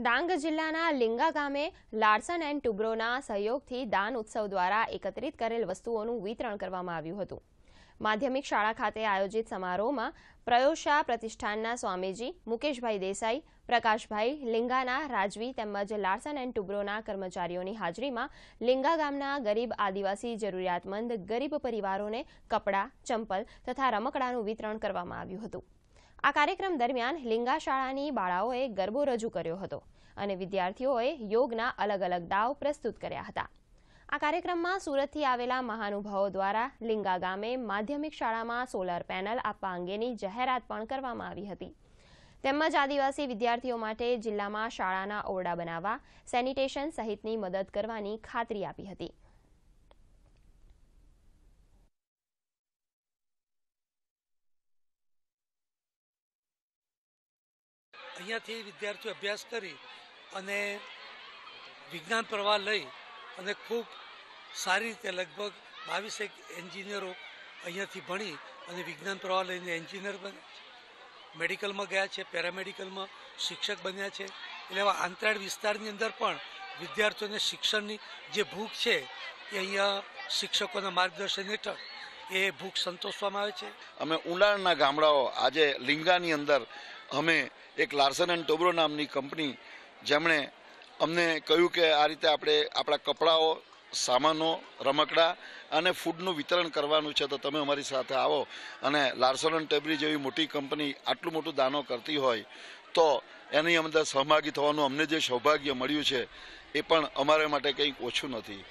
ડાંગ જિલ્લાના લિંગા ગામે Larsen and ટુબ્રોના સહયોગથી દાન ઉત્સવ દ્વારા એકત્રિત કરેલ વસ્તુઓનું વિતરણ કરવામાં આવ્યું હતું માધ્યમિક શાળા ખાતે આયોજિત સમારોહમાં પ્રયોગશા પ્રતિષ્ઠાનના સ્વામીજી મુકેશભાઈ દેસાઈ પ્રકાશભાઈ લિંગાના રાજવી તેમજ લાર્સન એન્ડ ટુબ્રોના કર્મચારીઓની હાજરીમાં લિંગા ગામના ગરીબ આદિવાસી જરૂરિયાતમંદ ગરીબ પરિવારોને કપડાં ચંપલ તથા રમકડાનું વિતરણ કરવામાં આવ્યું હતું આ કાર્યક્રમ દરમિયાન લિંગા શાળાની બાળાઓએ ગરબો રજૂ કર્યો હતો અને વિદ્યાર્થીઓએ યોગના અલગ અલગ દાવ પ્રસ્તુત કર્યા હતા આ કાર્યક્રમમાં સુરતથી આવેલા મહાનુભાવો દ્વારા લિંગા ગામે માધ્યમિક શાળામાં સોલર પેનલ આપવા અંગેની જાહેરાત પણ કરવામાં આવી હતી તેમજ આદિવાસી વિદ્યાર્થીઓ માટે જિલ્લામાં શાળાના ઓરડા બનાવવા સેનિટેશન સહિતની મદદ કરવાની ખાતરી આપી હતી અહીંયાથી વિદ્યાર્થીઓ અભ્યાસ કરી અને વિજ્ઞાન પ્રવાહ લઈ અને ખૂબ સારી રીતે લગભગ બાવીસ એક એન્જિનિયરો અહીંયાથી ભણી અને વિજ્ઞાન પ્રવાહ લઈને એન્જિનિયર બન્યા છે મેડિકલમાં ગયા છે પેરામેડિકલમાં શિક્ષક બન્યા છે એટલે એવા આંતરાળ વિસ્તારની અંદર પણ વિદ્યાર્થીઓને શિક્ષણની જે ભૂખ છે એ અહીંયા શિક્ષકોના માર્ગદર્શન હેઠળ એ ભૂખ સંતોષવામાં આવે છે અમે ઉનાળના ગામડાઓ આજે લિંગાની અંદર અમે એક લાર્સન એન્ડ ટોબ્રો નામની કંપની જેમણે અમને કહ્યું કે આ રીતે આપણે આપણા કપડાઓ સામાનો રમકડા અને ફૂડનું વિતરણ કરવાનું છે તો તમે અમારી સાથે આવો અને લાર્સન એન્ડ ટેબરી જેવી મોટી કંપની આટલું મોટું દાનો કરતી હોય તો એની અંદર સહભાગી થવાનું અમને જે સૌભાગ્ય મળ્યું છે એ પણ અમારા માટે કંઈક ઓછું નથી